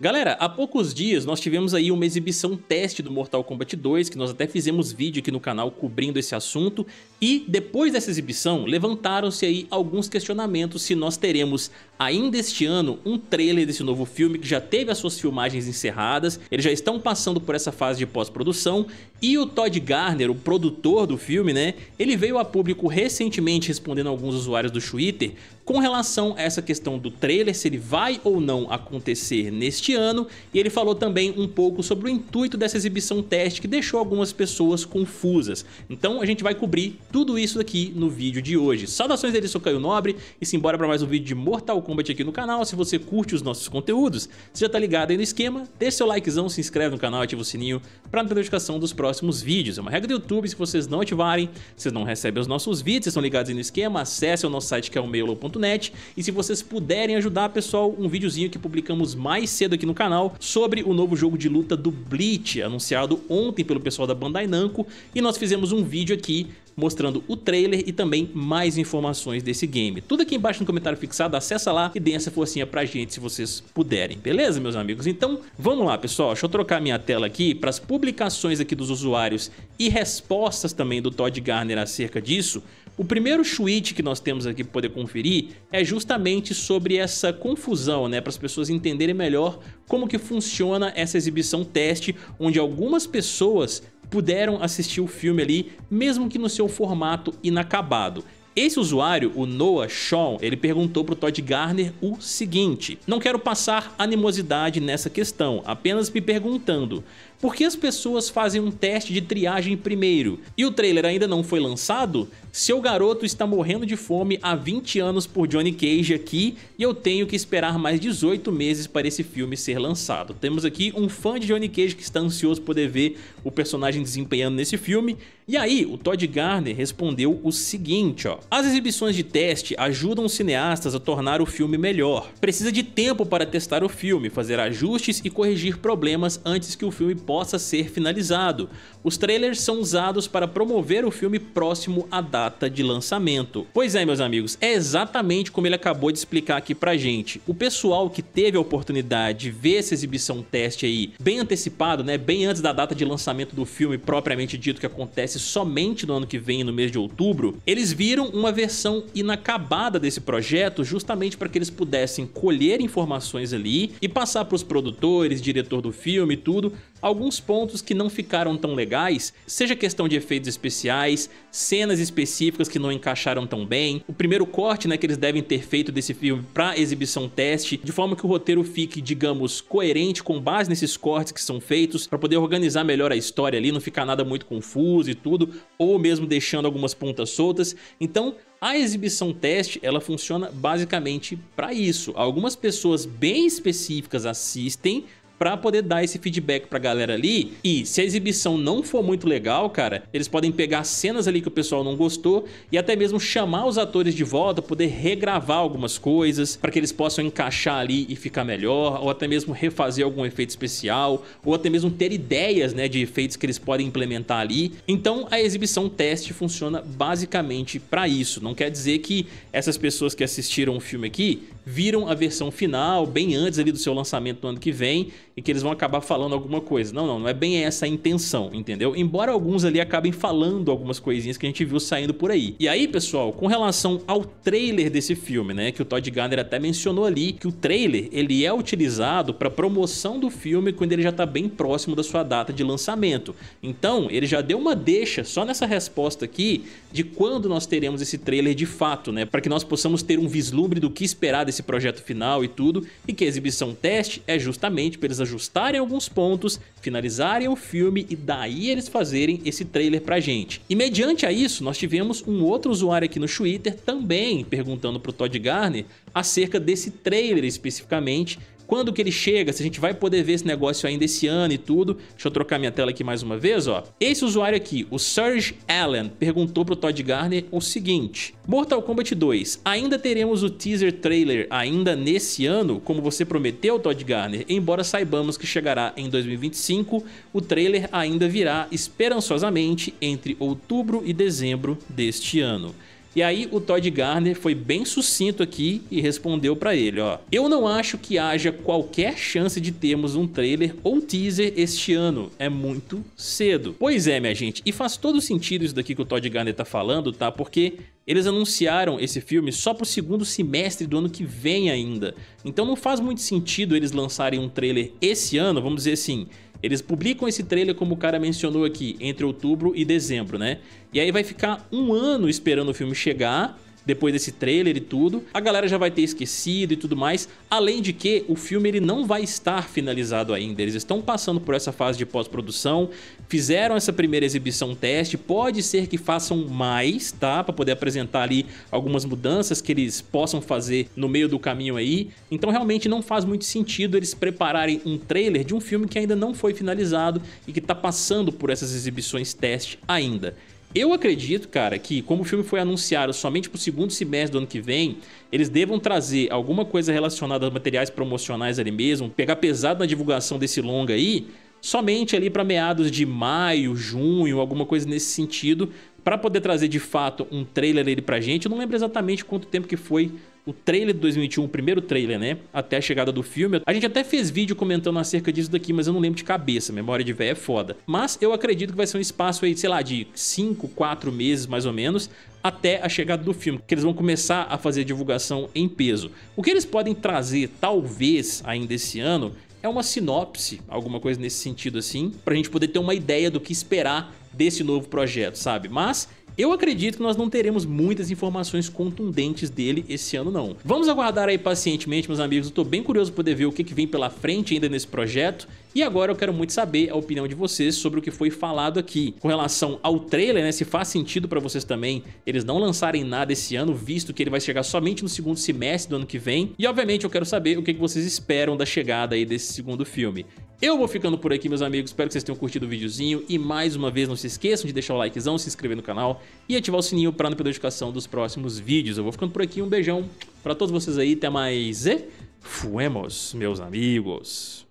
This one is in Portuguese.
Galera, há poucos dias nós tivemos aí uma exibição teste do Mortal Kombat 2, que nós até fizemos vídeo aqui no canal cobrindo esse assunto, e depois dessa exibição levantaram-se aí alguns questionamentos se nós teremos ainda este ano um trailer desse novo filme que já teve as suas filmagens encerradas, eles já estão passando por essa fase de pós-produção, e o Todd Garner, o produtor do filme, né, ele veio a público recentemente respondendo a alguns usuários do Twitter, com relação a essa questão do trailer, se ele vai ou não acontecer neste ano, e ele falou também um pouco sobre o intuito dessa exibição teste que deixou algumas pessoas confusas. Então a gente vai cobrir tudo isso aqui no vídeo de hoje. Saudações dele, sou Caio Nobre, e simbora para mais um vídeo de Mortal Kombat aqui no canal. Se você curte os nossos conteúdos, você já tá ligado aí no esquema, deixa seu likezão, se inscreve no canal, ativa o sininho para não perder notificação dos próximos vídeos. É uma regra do YouTube, se vocês não ativarem, vocês não recebem os nossos vídeos, vocês estão ligados aí no esquema, acesse o nosso site que é o meio.com Net. E se vocês puderem ajudar, pessoal, um videozinho que publicamos mais cedo aqui no canal sobre o novo jogo de luta do Bleach, anunciado ontem pelo pessoal da Bandai Namco, e nós fizemos um vídeo aqui mostrando o trailer e também mais informações desse game. Tudo aqui embaixo no comentário fixado, acessa lá e dê essa forcinha pra gente se vocês puderem, beleza, meus amigos? Então, vamos lá, pessoal. Deixa eu trocar minha tela aqui para as publicações aqui dos usuários e respostas também do Todd Garner acerca disso. O primeiro tweet que nós temos aqui para poder conferir é justamente sobre essa confusão, né, para as pessoas entenderem melhor como que funciona essa exibição teste, onde algumas pessoas puderam assistir o filme ali, mesmo que no seu formato inacabado. Esse usuário, o Noah Shaw, ele perguntou o Todd Garner o seguinte: Não quero passar animosidade nessa questão, apenas me perguntando. Por que as pessoas fazem um teste de triagem primeiro? E o trailer ainda não foi lançado? Seu garoto está morrendo de fome há 20 anos por Johnny Cage aqui e eu tenho que esperar mais 18 meses para esse filme ser lançado. Temos aqui um fã de Johnny Cage que está ansioso por poder ver o personagem desempenhando nesse filme e aí, o Todd Garner respondeu o seguinte, ó: As exibições de teste ajudam os cineastas a tornar o filme melhor. Precisa de tempo para testar o filme, fazer ajustes e corrigir problemas antes que o filme possa ser finalizado. Os trailers são usados para promover o filme próximo à data de lançamento. Pois é, meus amigos, é exatamente como ele acabou de explicar aqui pra gente. O pessoal que teve a oportunidade de ver essa exibição teste aí bem antecipado, né, bem antes da data de lançamento do filme propriamente dito que acontece somente no ano que vem, no mês de outubro, eles viram uma versão inacabada desse projeto justamente para que eles pudessem colher informações ali e passar para os produtores, diretor do filme e tudo, alguns pontos que não ficaram tão legais, seja questão de efeitos especiais, cenas específicas que não encaixaram tão bem, o primeiro corte né, que eles devem ter feito desse filme para exibição teste, de forma que o roteiro fique, digamos, coerente com base nesses cortes que são feitos, para poder organizar melhor a história ali, não ficar nada muito confuso e tudo, ou mesmo deixando algumas pontas soltas. Então, a exibição teste, ela funciona basicamente para isso. Algumas pessoas bem específicas assistem para poder dar esse feedback pra galera ali. E se a exibição não for muito legal, cara, eles podem pegar cenas ali que o pessoal não gostou e até mesmo chamar os atores de volta, poder regravar algumas coisas para que eles possam encaixar ali e ficar melhor, ou até mesmo refazer algum efeito especial, ou até mesmo ter ideias, né, de efeitos que eles podem implementar ali. Então, a exibição teste funciona basicamente para isso. Não quer dizer que essas pessoas que assistiram o filme aqui viram a versão final bem antes ali do seu lançamento no ano que vem e que eles vão acabar falando alguma coisa. Não, não, não é bem essa a intenção, entendeu? Embora alguns ali acabem falando algumas coisinhas que a gente viu saindo por aí. E aí, pessoal, com relação ao trailer desse filme, né, que o Todd Garner até mencionou ali, que o trailer, ele é utilizado para promoção do filme quando ele já está bem próximo da sua data de lançamento. Então, ele já deu uma deixa só nessa resposta aqui de quando nós teremos esse trailer de fato, né, para que nós possamos ter um vislumbre do que esperar desse esse projeto final e tudo, e que a exibição teste é justamente para eles ajustarem alguns pontos, finalizarem o filme e daí eles fazerem esse trailer pra gente. E mediante a isso, nós tivemos um outro usuário aqui no Twitter também perguntando pro Todd Garner acerca desse trailer especificamente quando que ele chega? Se a gente vai poder ver esse negócio ainda esse ano e tudo. Deixa eu trocar minha tela aqui mais uma vez, ó. Esse usuário aqui, o Serge Allen, perguntou pro Todd Garner o seguinte. Mortal Kombat 2, ainda teremos o teaser trailer ainda nesse ano, como você prometeu, Todd Garner? Embora saibamos que chegará em 2025, o trailer ainda virá esperançosamente entre outubro e dezembro deste ano. E aí o Todd Garner foi bem sucinto aqui e respondeu para ele, ó. Eu não acho que haja qualquer chance de termos um trailer ou teaser este ano. É muito cedo. Pois é, minha gente, e faz todo sentido isso daqui que o Todd Garner tá falando, tá? Porque eles anunciaram esse filme só pro segundo semestre do ano que vem ainda. Então não faz muito sentido eles lançarem um trailer esse ano, vamos dizer assim, eles publicam esse trailer, como o cara mencionou aqui, entre outubro e dezembro, né? E aí vai ficar um ano esperando o filme chegar depois desse trailer e tudo, a galera já vai ter esquecido e tudo mais. Além de que o filme ele não vai estar finalizado ainda. Eles estão passando por essa fase de pós-produção, fizeram essa primeira exibição teste, pode ser que façam mais, tá? Para poder apresentar ali algumas mudanças que eles possam fazer no meio do caminho aí. Então realmente não faz muito sentido eles prepararem um trailer de um filme que ainda não foi finalizado e que está passando por essas exibições teste ainda. Eu acredito, cara, que como o filme foi anunciado somente para o segundo semestre do ano que vem, eles devam trazer alguma coisa relacionada a materiais promocionais ali mesmo, pegar pesado na divulgação desse longa aí, somente ali para meados de maio, junho, alguma coisa nesse sentido, para poder trazer de fato um trailer dele pra gente. Eu não lembro exatamente quanto tempo que foi o trailer de 2021, o primeiro trailer, né? Até a chegada do filme. A gente até fez vídeo comentando acerca disso daqui, mas eu não lembro de cabeça. Memória de véia é foda. Mas eu acredito que vai ser um espaço aí, sei lá, de 5, 4 meses mais ou menos, até a chegada do filme, que eles vão começar a fazer divulgação em peso. O que eles podem trazer, talvez, ainda esse ano, é uma sinopse, alguma coisa nesse sentido assim, pra gente poder ter uma ideia do que esperar desse novo projeto, sabe? Mas eu acredito que nós não teremos muitas informações contundentes dele esse ano não. Vamos aguardar aí pacientemente, meus amigos, eu tô bem curioso para poder ver o que, que vem pela frente ainda nesse projeto. E agora eu quero muito saber a opinião de vocês sobre o que foi falado aqui. Com relação ao trailer, né, se faz sentido para vocês também eles não lançarem nada esse ano, visto que ele vai chegar somente no segundo semestre do ano que vem. E obviamente eu quero saber o que, que vocês esperam da chegada aí desse segundo filme. Eu vou ficando por aqui, meus amigos. Espero que vocês tenham curtido o videozinho. E mais uma vez, não se esqueçam de deixar o likezão, se inscrever no canal e ativar o sininho para não perder a notificação dos próximos vídeos. Eu vou ficando por aqui. Um beijão para todos vocês aí. Até mais e fuemos, meus amigos.